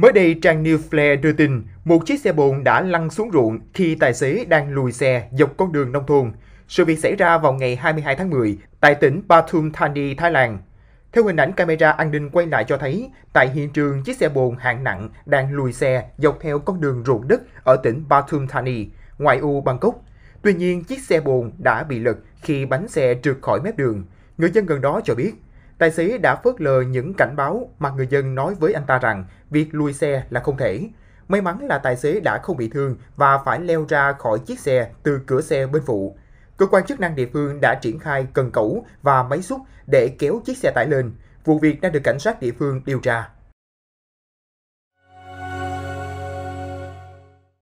Mới đây, trang New Flare đưa tin một chiếc xe bồn đã lăn xuống ruộng khi tài xế đang lùi xe dọc con đường nông thôn. Sự việc xảy ra vào ngày 22 tháng 10 tại tỉnh Pathum Thani, Thái Lan. Theo hình ảnh camera an ninh quay lại cho thấy, tại hiện trường chiếc xe bồn hạng nặng đang lùi xe dọc theo con đường ruộng đất ở tỉnh Pathum Thani, ngoại ô Bangkok. Tuy nhiên, chiếc xe bồn đã bị lật khi bánh xe trượt khỏi mép đường. Người dân gần đó cho biết, Tài xế đã phớt lờ những cảnh báo mà người dân nói với anh ta rằng việc lùi xe là không thể. May mắn là tài xế đã không bị thương và phải leo ra khỏi chiếc xe từ cửa xe bên phụ. Cơ quan chức năng địa phương đã triển khai cần cẩu và máy xúc để kéo chiếc xe tải lên. Vụ việc đang được cảnh sát địa phương điều tra.